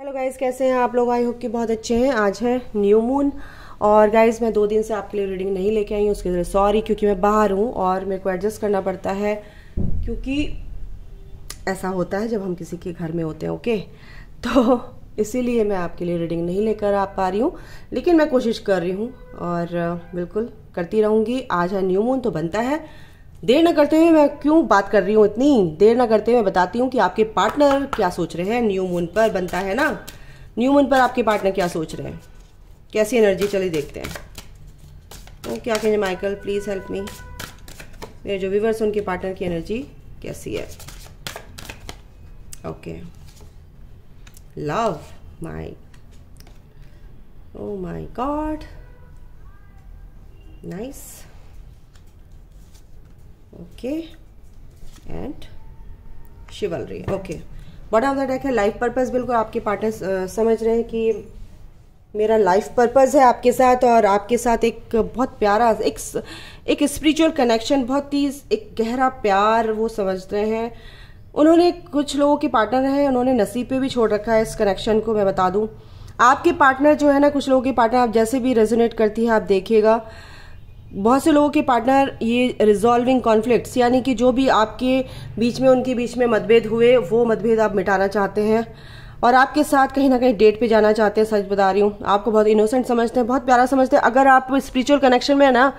Hello guys कैसे हैं आप लोग आई होप कि बहुत अच्छे हैं आज है न्यू मून और गाइज मैं दो दिन से आपके लिए रीडिंग नहीं लेके आई हूँ उसके लिए सॉरी क्योंकि मैं बाहर हूँ और मेरे को एडजस्ट करना पड़ता है क्योंकि ऐसा होता है जब हम किसी के घर में होते हैं ओके तो इसीलिए मैं आपके लिए रीडिंग नहीं लेकर आ पा रही हूँ लेकिन मैं कोशिश कर रही हूँ और बिल्कुल करती रहूँगी आज है न्यू मून तो बनता है देर न करते हुए मैं क्यों बात कर रही हूँ इतनी देर न करते हुए बताती हूँ कि आपके पार्टनर क्या सोच रहे हैं न्यू मून पर बनता है ना न्यू मून पर आपके पार्टनर क्या सोच रहे हैं कैसी एनर्जी चली देखते हैं क्या कहेंगे माइकल प्लीज़ हेल्प मी मेरे जो व्यूवर्स उनके पार्टनर की एनर्जी कैसी है okay love my oh my god nice okay and chivalry okay but of the deck है लाइफ पर्पज बिल्कुल आपके uh, समझ रहे हैं कि मेरा लाइफ पर्पज है आपके साथ और आपके साथ एक बहुत प्यारा एक एक स्पिरिचुअल कनेक्शन बहुत ही एक गहरा प्यार वो समझ रहे हैं उन्होंने कुछ लोगों के पार्टनर हैं उन्होंने नसीब पे भी छोड़ रखा है इस कनेक्शन को मैं बता दूं आपके पार्टनर जो है ना कुछ लोगों के पार्टनर आप जैसे भी रेजोनेट करती है आप देखिएगा बहुत से लोगों के पार्टनर ये रिजॉल्विंग कॉन्फ्लिक्ट्स यानी कि जो भी आपके बीच में उनके बीच में मतभेद हुए वो मतभेद आप मिटाना चाहते हैं और आपके साथ कहीं ना कहीं डेट पे जाना चाहते हैं सच बता रही हूँ आपको बहुत इनोसेंट समझते हैं बहुत प्यारा समझते हैं अगर आप स्पिरिचुअल कनेक्शन में है ना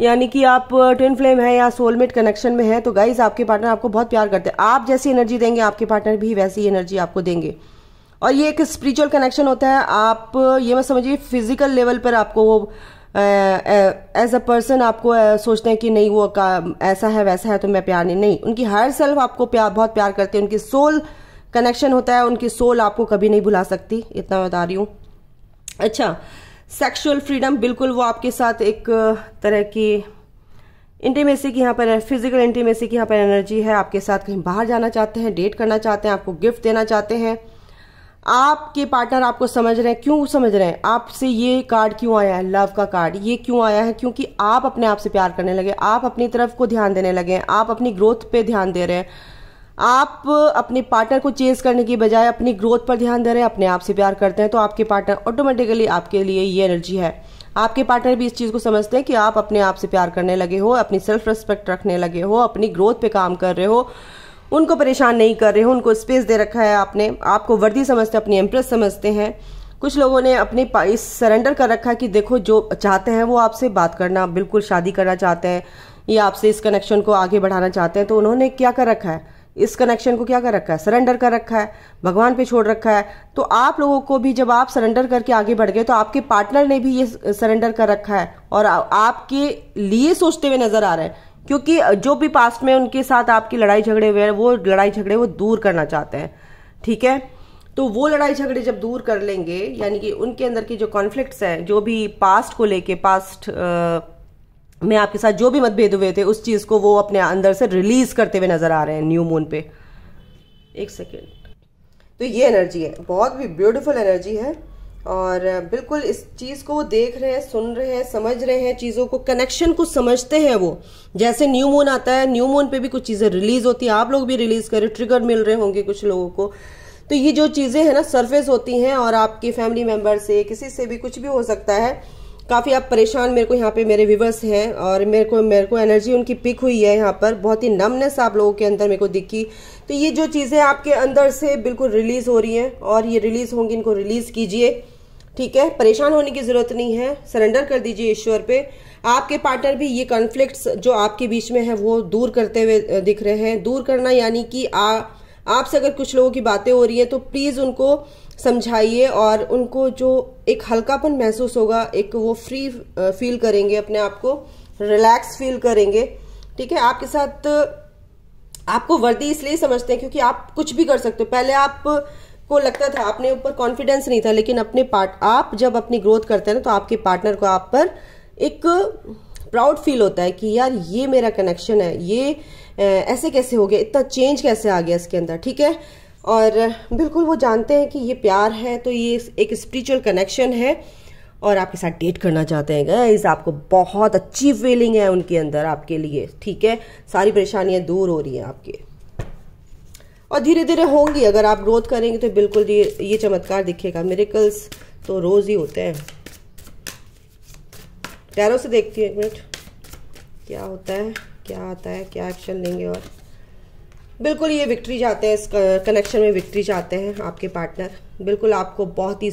यानी कि आप ट्विन फ्लेम है या सोलमेट कनेक्शन में है तो गाइज आपके पार्टनर आपको बहुत प्यार करते हैं आप जैसी एनर्जी देंगे आपके पार्टनर भी वैसी एनर्जी आपको देंगे और ये एक स्पिरिचुअल कनेक्शन होता है आप ये मत समझिए फिजिकल लेवल पर आपको वो एज अ पर्सन आपको सोचते हैं कि नहीं वो ऐसा है वैसा है तो मैं प्यार नहीं नहीं उनकी हर सेल्फ आपको प्यार बहुत प्यार करती है उनकी सोल कनेक्शन होता है उनकी सोल आपको कभी नहीं भुला सकती इतना बता रही हूँ अच्छा सेक्सुअल फ्रीडम बिल्कुल वो आपके साथ एक तरह की इंटीमेसी की यहाँ पर फिजिकल इंटीमेसी की यहाँ पर एनर्जी है आपके साथ कहीं बाहर जाना चाहते हैं डेट करना चाहते हैं आपको गिफ्ट देना चाहते हैं आपके पार्टनर आपको समझ रहे हैं क्यों समझ रहे हैं आपसे ये कार्ड क्यों आया है लव का कार्ड ये क्यों आया है क्योंकि आप अपने आप से प्यार करने लगे आप अपनी तरफ को ध्यान देने लगे आप अपनी ग्रोथ पे ध्यान दे रहे हैं आप अपने पार्टनर को चेंज करने की बजाय अपनी ग्रोथ पर ध्यान दे रहे हैं अपने आप से प्यार करते हैं तो आपके पार्टनर ऑटोमेटिकली आपके लिए ये एनर्जी है आपके पार्टनर भी इस चीज़ को समझते हैं कि आप अपने आप से प्यार करने लगे हो अपनी सेल्फ रिस्पेक्ट रखने लगे हो अपनी ग्रोथ पे काम कर रहे हो उनको परेशान नहीं कर रहे हो उनको स्पेस दे रखा है आपने आपको वर्दी समझते अपनी एम्प्रेस समझते हैं कुछ लोगों ने अपने इस सरेंडर कर रखा है कि देखो जो चाहते हैं वो आपसे बात करना बिल्कुल शादी करना चाहते हैं या आपसे इस कनेक्शन को आगे बढ़ाना चाहते हैं तो उन्होंने क्या कर रखा है इस कनेक्शन को क्या कर रखा है सरेंडर कर रखा है भगवान पे छोड़ रखा है तो आप लोगों को भी जब आप सरेंडर करके आगे बढ़ गए तो आपके पार्टनर ने भी ये सरेंडर कर रखा है और आपके लिए सोचते हुए नजर आ रहे हैं क्योंकि जो भी पास्ट में उनके साथ आपकी लड़ाई झगड़े हुए हैं वो लड़ाई झगड़े वो दूर करना चाहते हैं ठीक है तो वो लड़ाई झगड़े जब दूर कर लेंगे यानी कि उनके अंदर की जो कॉन्फ्लिक्ट्स हैं जो भी पास्ट को लेके पास्ट आ, में आपके साथ जो भी मतभेद हुए थे उस चीज़ को वो अपने अंदर से रिलीज करते हुए नजर आ रहे हैं न्यू मून पे एक सेकेंड तो ये एनर्जी है बहुत भी ब्यूटिफुल एनर्जी है और बिल्कुल इस चीज़ को वो देख रहे हैं सुन रहे हैं समझ रहे हैं चीज़ों को कनेक्शन को समझते हैं वो जैसे न्यू मून आता है न्यू मून पे भी कुछ चीज़ें रिलीज होती हैं आप लोग भी रिलीज करें ट्रिगर मिल रहे होंगे कुछ लोगों को तो ये जो चीज़ें हैं ना सरफेस होती हैं और आपके फैमिली मेम्बर से किसी से भी कुछ भी हो सकता है काफ़ी आप परेशान मेरे को यहाँ पे मेरे व्यूवर्स हैं और मेरे को मेरे को एनर्जी उनकी पिक हुई है यहाँ पर बहुत ही नमनेस आप लोगों के अंदर मेरे को दिखी तो ये जो चीज़ें आपके अंदर से बिल्कुल रिलीज़ हो रही हैं और ये रिलीज़ होंगी इनको रिलीज़ कीजिए ठीक है परेशान होने की जरूरत नहीं है सरेंडर कर दीजिए ईश्वर पे आपके पार्टनर भी ये कॉन्फ्लिक्ट्स जो आपके बीच में है वो दूर करते हुए दिख रहे हैं दूर करना यानी कि आ आपसे अगर कुछ लोगों की बातें हो रही है तो प्लीज उनको समझाइए और उनको जो एक हल्कापन महसूस होगा एक वो फ्री फील करेंगे अपने आप को रिलैक्स फील करेंगे ठीक है आपके साथ आपको वर्दी इसलिए समझते हैं क्योंकि आप कुछ भी कर सकते हो पहले आप को लगता था अपने ऊपर कॉन्फिडेंस नहीं था लेकिन अपने पार्ट आप जब अपनी ग्रोथ करते हैं ना तो आपके पार्टनर को आप पर एक प्राउड फील होता है कि यार ये मेरा कनेक्शन है ये ऐसे कैसे हो गया इतना चेंज कैसे आ गया इसके अंदर ठीक है और बिल्कुल वो जानते हैं कि ये प्यार है तो ये एक स्पिरिचुअल कनेक्शन है और आपके साथ डेट करना चाहते हैं गाइस आपको बहुत अच्छी फीलिंग है उनके अंदर आपके लिए ठीक है सारी परेशानियां दूर हो रही हैं आपके और धीरे धीरे होंगी अगर आप ग्रोथ करेंगे तो बिल्कुल ये ये चमत्कार दिखेगा मेरेकल्स तो रोज़ ही होते हैं टैरो से देखती हूँ एक मिनट क्या होता है क्या आता है क्या एक्शन लेंगे और बिल्कुल ये विक्ट्री चाहते हैं इस कनेक्शन में विक्ट्री जाते हैं आपके पार्टनर बिल्कुल आपको बहुत ही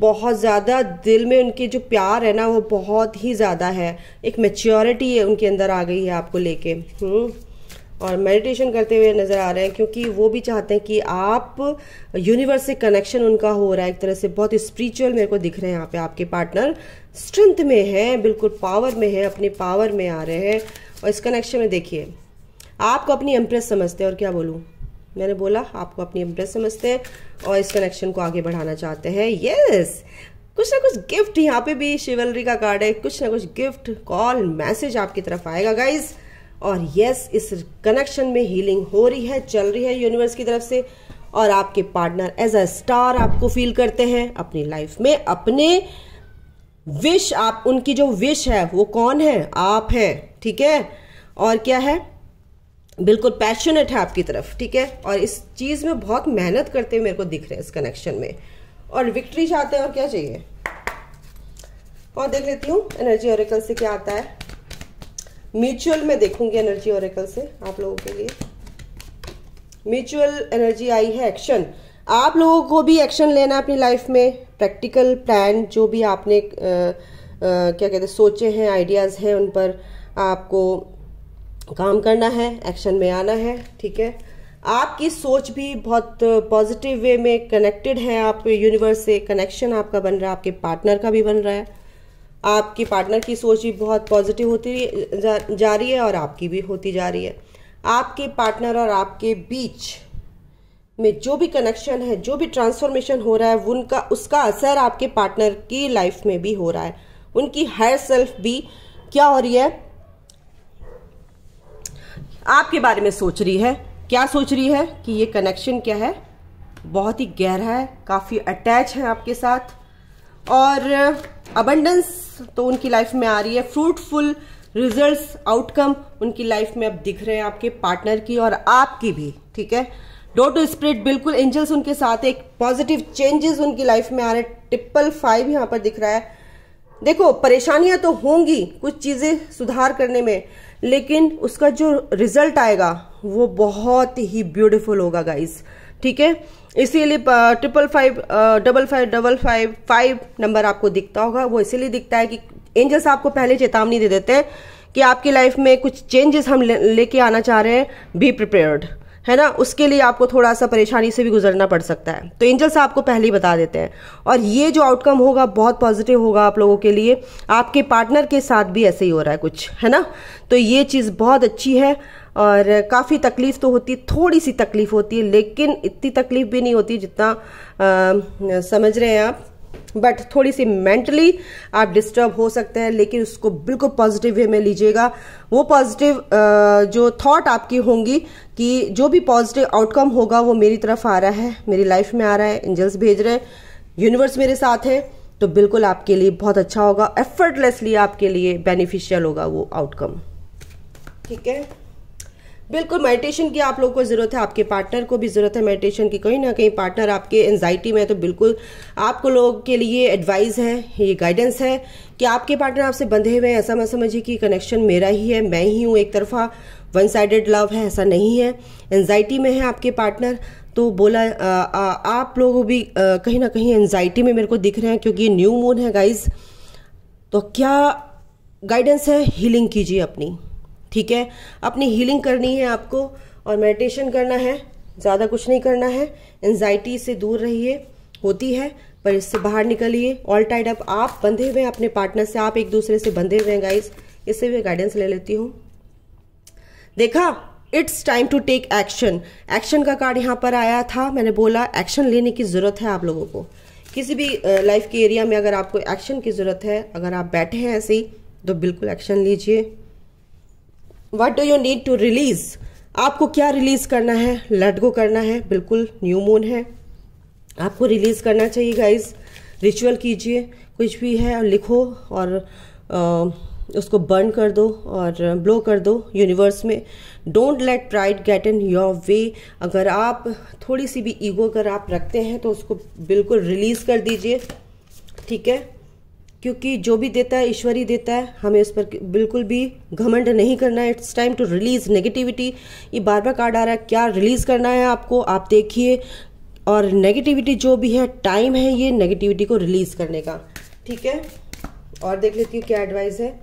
बहुत ज़्यादा दिल में उनके जो प्यार है ना वो बहुत ही ज़्यादा है एक मेच्योरिटी है उनके अंदर आ गई है आपको लेके हम्म। और मेडिटेशन करते हुए नज़र आ रहे हैं क्योंकि वो भी चाहते हैं कि आप यूनिवर्स से कनेक्शन उनका हो रहा है एक तरह से बहुत स्पिरिचुअल मेरे को दिख रहे हैं यहाँ पे आपके पार्टनर स्ट्रेंथ में है बिल्कुल पावर में है अपने पावर में आ रहे हैं और इस कनेक्शन में देखिए आपको अपनी एम्प्रेस समझते हैं और क्या बोलूँ मैंने बोला आपको अपनी एम्प्रेस समझते हैं और इस कनेक्शन को आगे बढ़ाना चाहते हैं येस कुछ ना कुछ गिफ्ट यहाँ पे भी शिवलरी का कार्ड है कुछ ना कुछ गिफ्ट कॉल मैसेज आपकी तरफ आएगा गाइज़ और यस इस कनेक्शन में हीलिंग हो रही है चल रही है यूनिवर्स की तरफ से और आपके पार्टनर एज अ स्टार आपको फील करते हैं अपनी लाइफ में अपने विश आप उनकी जो विश है वो कौन है आप हैं ठीक है और क्या है बिल्कुल पैशनेट है आपकी तरफ ठीक है और इस चीज में बहुत मेहनत करते हुए मेरे को दिख रहे हैं इस कनेक्शन में और विक्ट्री चाहते हैं और क्या चाहिए और देख लेती हूँ एनर्जी और से क्या आता है म्यूचुअल में देखूंगी एनर्जी ओरेकल से आप लोगों के लिए म्यूचुअल एनर्जी आई है एक्शन आप लोगों को भी एक्शन लेना अपनी लाइफ में प्रैक्टिकल प्लान जो भी आपने आ, आ, क्या कहते हैं सोचे हैं आइडियाज़ हैं उन पर आपको काम करना है एक्शन में आना है ठीक है आपकी सोच भी बहुत पॉजिटिव वे में कनेक्टेड है आप यूनिवर्स से कनेक्शन आपका बन रहा है आपके पार्टनर का भी बन रहा है आपके पार्टनर की सोच भी बहुत पॉजिटिव होती जा, जा रही है और आपकी भी होती जा रही है आपके पार्टनर और आपके बीच में जो भी कनेक्शन है जो भी ट्रांसफॉर्मेशन हो रहा है उनका उसका असर आपके पार्टनर की लाइफ में भी हो रहा है उनकी हायर सेल्फ भी क्या हो रही है आपके बारे में सोच रही है क्या सोच रही है कि ये कनेक्शन क्या है बहुत ही गहरा है काफ़ी अटैच है आपके साथ और अबंडेंस तो उनकी लाइफ में आ रही है फ्रूटफुल रिजल्ट्स आउटकम उनकी लाइफ में अब दिख रहे हैं आपके पार्टनर की और आपकी भी ठीक है डोर टू स्प्रिट बिल्कुल एंजल्स उनके साथ एक पॉजिटिव चेंजेस उनकी लाइफ में आ रहे हैं ट्रिपल फाइव यहाँ पर दिख रहा है देखो परेशानियां तो होंगी कुछ चीजें सुधार करने में लेकिन उसका जो रिजल्ट आएगा वो बहुत ही ब्यूटिफुल होगा गाइस ठीक है इसीलिए triple five double five double five five number आपको दिखता होगा वो इसीलिए दिखता है कि एंजल्स आपको पहले चेतावनी दे देते हैं कि आपकी लाइफ में कुछ चेंजेस हम लेके आना चाह रहे हैं बी प्रिपेयर्ड है ना उसके लिए आपको थोड़ा सा परेशानी से भी गुजरना पड़ सकता है तो एंजल्स आपको पहले ही बता देते हैं और ये जो आउटकम होगा बहुत पॉजिटिव होगा आप लोगों के लिए आपके पार्टनर के साथ भी ऐसे ही हो रहा है कुछ है ना तो ये चीज़ बहुत अच्छी है और काफ़ी तकलीफ़ तो होती है थोड़ी सी तकलीफ़ होती है लेकिन इतनी तकलीफ़ भी नहीं होती जितना आ, समझ रहे हैं आप बट थोड़ी सी मेंटली आप डिस्टर्ब हो सकते हैं लेकिन उसको बिल्कुल पॉजिटिव वे में लीजिएगा वो पॉजिटिव जो थॉट आपकी होंगी कि जो भी पॉजिटिव आउटकम होगा वो मेरी तरफ आ रहा है मेरी लाइफ में आ रहा है एंजल्स भेज रहे हैं यूनिवर्स मेरे साथ है तो बिल्कुल आपके लिए बहुत अच्छा होगा एफर्टलेसली आपके लिए बेनिफिशियल होगा वो आउटकम ठीक है बिल्कुल मेडिटेशन की आप लोगों को ज़रूरत है आपके पार्टनर को भी ज़रूरत है मेडिटेशन की कहीं ना कहीं पार्टनर आपके एनजाइटी में है तो बिल्कुल आपको लोगों के लिए एडवाइस है ये गाइडेंस है कि आपके पार्टनर आपसे बंधे हुए हैं ऐसा मत समझिए कि कनेक्शन मेरा ही है मैं ही हूँ एक तरफा वन साइडेड लव है ऐसा नहीं है एनजाइटी में है आपके पार्टनर तो बोला आ, आ, आप लोग भी कहीं ना कहीं एनजाइटी में मेरे को दिख रहे हैं क्योंकि न्यू मून है गाइज तो क्या गाइडेंस है हीलिंग कीजिए अपनी ठीक है अपनी हीलिंग करनी है आपको और मेडिटेशन करना है ज़्यादा कुछ नहीं करना है एनजाइटी से दूर रहिए होती है पर इससे बाहर निकलिए ऑल टाइड अप आप बंधे हुए हैं अपने पार्टनर से आप एक दूसरे से बंधे हुए हैं गाइज इससे भी गाइडेंस ले लेती हूँ देखा it's time to take action action का कार्ड यहाँ पर आया था मैंने बोला एक्शन लेने की ज़रूरत है आप लोगों को किसी भी लाइफ के एरिया में अगर आपको एक्शन की ज़रूरत है अगर आप बैठे हैं ऐसे ही तो बिल्कुल एक्शन लीजिए what do you need to release आपको क्या रिलीज करना है लडगो गो करना है बिल्कुल न्यू मून है आपको रिलीज करना चाहिए गाइज रिचुअल कीजिए कुछ भी है लिखो और आ, उसको बर्न कर दो और ब्लो कर दो यूनिवर्स में don't let pride get in your way अगर आप थोड़ी सी भी ईगो अगर आप रखते हैं तो उसको बिल्कुल रिलीज़ कर दीजिए ठीक है क्योंकि जो भी देता है ईश्वर ही देता है हमें उस पर बिल्कुल भी घमंड नहीं करना है it's time to release negativity ये बार बार कार्ड आ रहा है क्या रिलीज़ करना है आपको आप देखिए और नेगेटिविटी जो भी है टाइम है ये नेगेटिविटी को रिलीज़ करने का ठीक है और देख लेती हूँ क्या एडवाइस है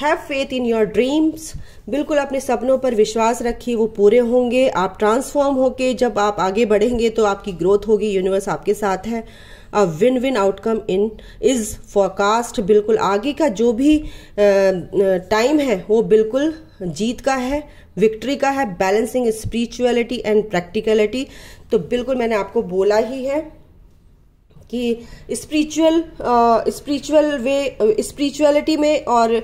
have faith in your dreams बिल्कुल अपने सपनों पर विश्वास रखिए वो पूरे होंगे आप ट्रांसफॉर्म होके जब आप आगे बढ़ेंगे तो आपकी ग्रोथ होगी यूनिवर्स आपके साथ है a win win outcome in is forecast बिल्कुल आगे का जो भी टाइम है वो बिल्कुल जीत का है विक्ट्री का है बैलेंसिंग स्पिरिचुअलिटी एंड प्रैक्टिकलिटी तो बिल्कुल मैंने आपको बोला ही है कि स्पिरिचुअल स्पिरिचुअल वे स्पिरिचुअलिटी में और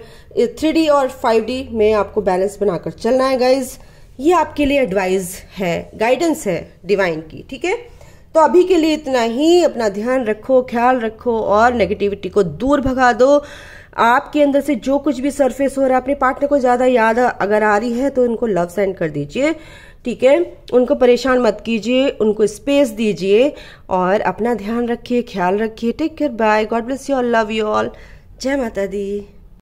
थ्री uh, और फाइव में आपको बैलेंस बनाकर चलना है गाइज ये आपके लिए एडवाइस है गाइडेंस है डिवाइन की ठीक है तो अभी के लिए इतना ही अपना ध्यान रखो ख्याल रखो और नेगेटिविटी को दूर भगा दो आपके अंदर से जो कुछ भी सरफेस हो रहा है अपने पार्टनर को ज्यादा याद अगर आ रही है तो इनको लव सेंड कर दीजिए ठीक है उनको परेशान मत कीजिए उनको स्पेस दीजिए और अपना ध्यान रखिए ख्याल रखिए take care bye god bless you all love you all जय माता दी